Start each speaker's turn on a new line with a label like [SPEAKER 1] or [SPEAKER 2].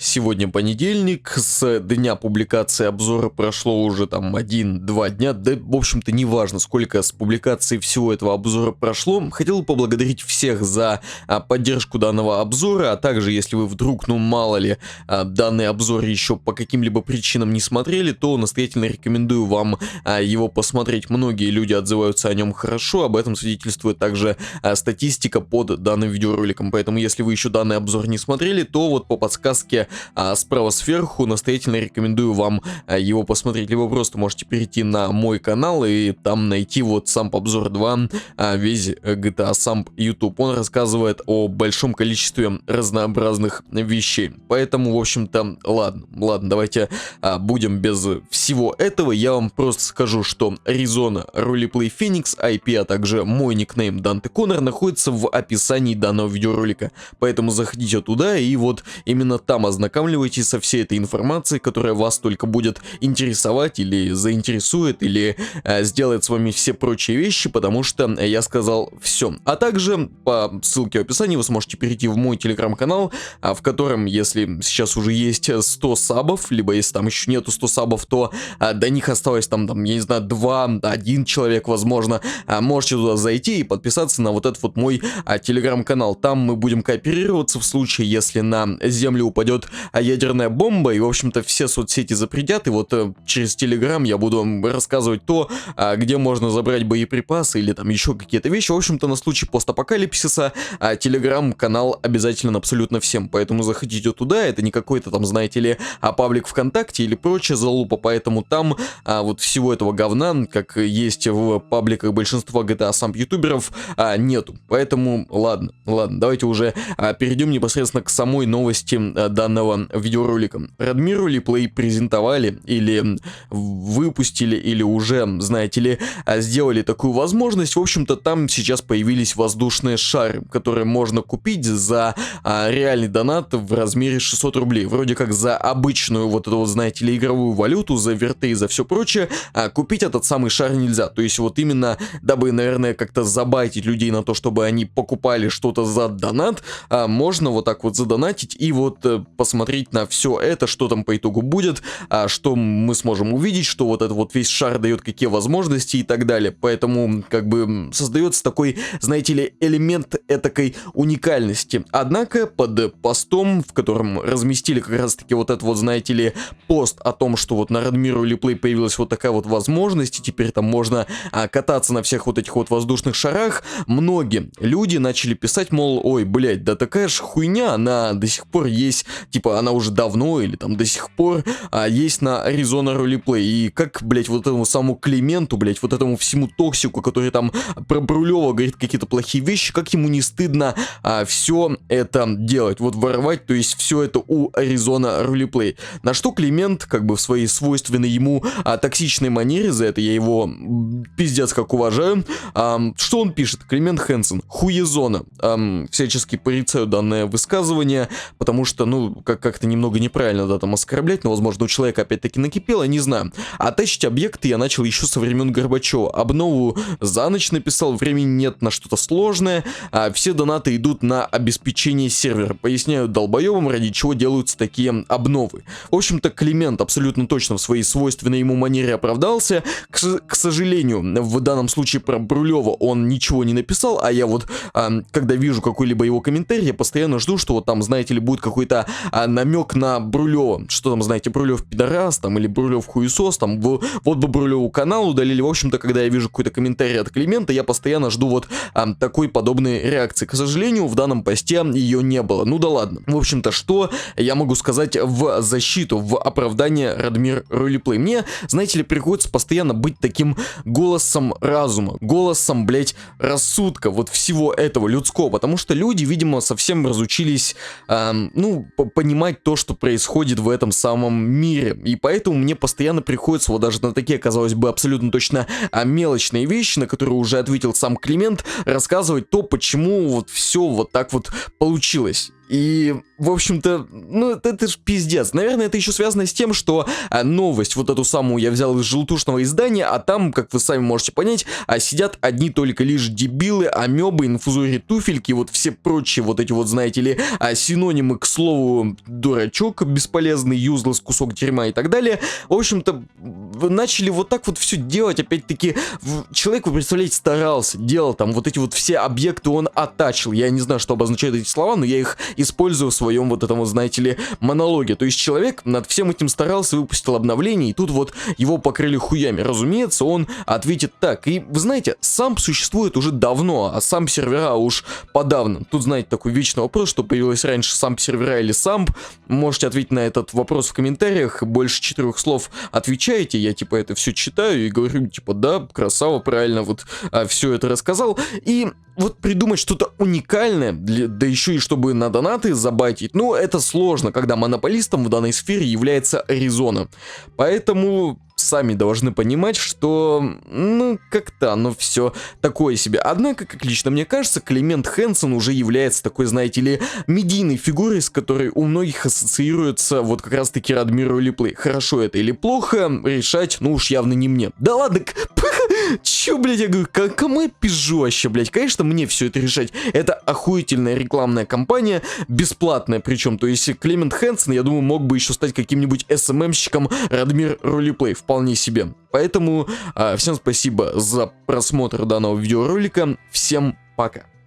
[SPEAKER 1] Сегодня понедельник, с дня публикации обзора прошло уже там один-два дня, да, в общем-то, неважно, сколько с публикации всего этого обзора прошло. Хотел поблагодарить всех за а, поддержку данного обзора, а также, если вы вдруг, ну мало ли, а, данный обзор еще по каким-либо причинам не смотрели, то настоятельно рекомендую вам а, его посмотреть. Многие люди отзываются о нем хорошо, об этом свидетельствует также а, статистика под данным видеороликом, поэтому если вы еще данный обзор не смотрели, то вот по подсказке а, справа сверху. Настоятельно рекомендую вам а, его посмотреть, либо просто можете перейти на мой канал и там найти вот сам обзор 2, а, весь GTA Samp YouTube. Он рассказывает о большом количестве разнообразных вещей. Поэтому, в общем-то, ладно, ладно, давайте будем без всего этого. Я вам просто скажу, что Arizona, Roleplay Феникс IP, а также мой никнейм Данте Коннор находится в описании данного видеоролика. Поэтому заходите туда и вот именно там ознакомьтесь ознакомливайтесь со всей этой информацией, которая вас только будет интересовать или заинтересует, или э, сделает с вами все прочие вещи, потому что я сказал все. А также по ссылке в описании вы сможете перейти в мой телеграм-канал, а, в котором, если сейчас уже есть 100 сабов, либо если там еще нету 100 сабов, то а, до них осталось там, там, я не знаю, 2, 1 человек, возможно, а, можете туда зайти и подписаться на вот этот вот мой а, телеграм-канал. Там мы будем кооперироваться в случае, если на землю упадет а ядерная бомба, и, в общем-то, все соцсети запретят, и вот э, через Телеграм я буду вам рассказывать то, э, где можно забрать боеприпасы или там еще какие-то вещи. В общем-то, на случай постапокалипсиса э, Телеграм-канал обязателен абсолютно всем, поэтому заходите туда, это не какой-то там, знаете ли, а паблик ВКонтакте или прочее залупа, поэтому там а, вот всего этого говна, как есть в пабликах большинства GTA а сам ютуберов, а, нету. Поэтому, ладно, ладно, давайте уже а, перейдем непосредственно к самой новости а, э, данного представленного видеоролика. Радмиру Липлей презентовали или выпустили, или уже, знаете ли, а, сделали такую возможность. В общем-то, там сейчас появились воздушные шары, которые можно купить за а, реальный донат в размере 600 рублей. Вроде как за обычную вот эту, знаете ли, игровую валюту, за верты и за все прочее, а купить этот самый шар нельзя. То есть вот именно, дабы, наверное, как-то забайтить людей на то, чтобы они покупали что-то за донат, а, можно вот так вот задонатить и вот э, посмотреть на все это, что там по итогу будет, а что мы сможем увидеть, что вот этот вот весь шар дает какие возможности и так далее. Поэтому как бы создается такой, знаете ли, элемент этакой уникальности. Однако под постом, в котором разместили как раз таки вот этот вот, знаете ли, пост о том, что вот на Радмиру Липлей появилась вот такая вот возможность, и теперь там можно а, кататься на всех вот этих вот воздушных шарах, многие люди начали писать, мол, ой, блядь, да такая же хуйня, она до сих пор есть типа она уже давно или там до сих пор а, есть на Arizona Roleplay. И как, блять вот этому самому Клименту, блять вот этому всему токсику, который там про Брулева говорит какие-то плохие вещи, как ему не стыдно а, все это делать, вот воровать, то есть все это у Arizona Roleplay. На что Климент, как бы в своей свойственной ему а, токсичной манере, за это я его пиздец как уважаю, а, что он пишет? Климент Хэнсон, хуезона. А, всячески порицаю данное высказывание, потому что, ну, как- как-то немного неправильно, да, там оскорблять, но, возможно, у человека опять-таки накипело, не знаю. А тащить объекты я начал еще со времен Горбачева. Обнову за ночь написал, времени нет на что-то сложное. А все донаты идут на обеспечение сервера. Поясняю Долбоевым, ради чего делаются такие обновы. В общем-то, Климент абсолютно точно в своей свойственной ему манере оправдался. К, к сожалению, в данном случае про Брулева он ничего не написал, а я вот, а, когда вижу какой-либо его комментарий, я постоянно жду, что вот там, знаете ли, будет какой-то а, намек на Брулева, что там, знаете, Брулев пидорас, там, или Брулев хуесос, там, в, вот бы Брулеву канал удалили, в общем-то, когда я вижу какой-то комментарий от Климента, я постоянно жду вот а, такой подобной реакции. К сожалению, в данном посте ее не было. Ну да ладно. В общем-то, что я могу сказать в защиту, в оправдание Радмир Ролиплей? Мне, знаете ли, приходится постоянно быть таким голосом разума, голосом, блять, рассудка, вот всего этого людского, потому что люди, видимо, совсем разучились, эм, ну, понимать то, что происходит в этом самом мире. И поэтому мне постоянно приходится вот даже на такие, казалось бы, абсолютно точно а мелочные вещи, на которые уже ответил сам Климент, рассказывать то, почему вот все вот так вот получилось. И, в общем-то, ну, это, это же пиздец. Наверное, это еще связано с тем, что а, новость, вот эту самую я взял из желтушного издания, а там, как вы сами можете понять, а, сидят одни только лишь дебилы, амебы, инфузории туфельки, вот все прочие вот эти вот, знаете ли, а, синонимы, к слову, дурачок, бесполезный, юзлос, кусок дерьма и так далее. В общем-то, начали вот так вот все делать, опять-таки, человек, вы представляете, старался, делал там вот эти вот все объекты, он оттачил. Я не знаю, что обозначают эти слова, но я их используя в своем вот этом, вот, знаете ли, монологе. То есть человек над всем этим старался, выпустил обновление, и тут вот его покрыли хуями. Разумеется, он ответит так. И, вы знаете, сам существует уже давно, а сам сервера уж подавно. Тут, знаете, такой вечный вопрос, что появилось раньше сам сервера или сам Можете ответить на этот вопрос в комментариях. Больше четырех слов отвечаете. Я, типа, это все читаю и говорю, типа, да, красава, правильно, вот а, все это рассказал. И вот придумать что-то уникальное, для, да еще и чтобы на донаты забайтить, ну это сложно, когда монополистом в данной сфере является Аризона. Поэтому сами должны понимать, что, ну, как-то оно все такое себе. Однако, как лично мне кажется, Климент Хэнсон уже является такой, знаете ли, медийной фигурой, с которой у многих ассоциируется вот как раз-таки Радмиру Липлей. Хорошо это или плохо, решать, ну уж явно не мне. Да ладно, Чё, блядь, я говорю, как кому пижу вообще, блядь? Конечно, мне все это решать. Это охуительная рекламная кампания, бесплатная причем. То есть Клемент Хэнсон, я думаю, мог бы еще стать каким-нибудь СММщиком эм Радмир Ролиплей. Вполне вполне себе. Поэтому э, всем спасибо за просмотр данного видеоролика. Всем пока.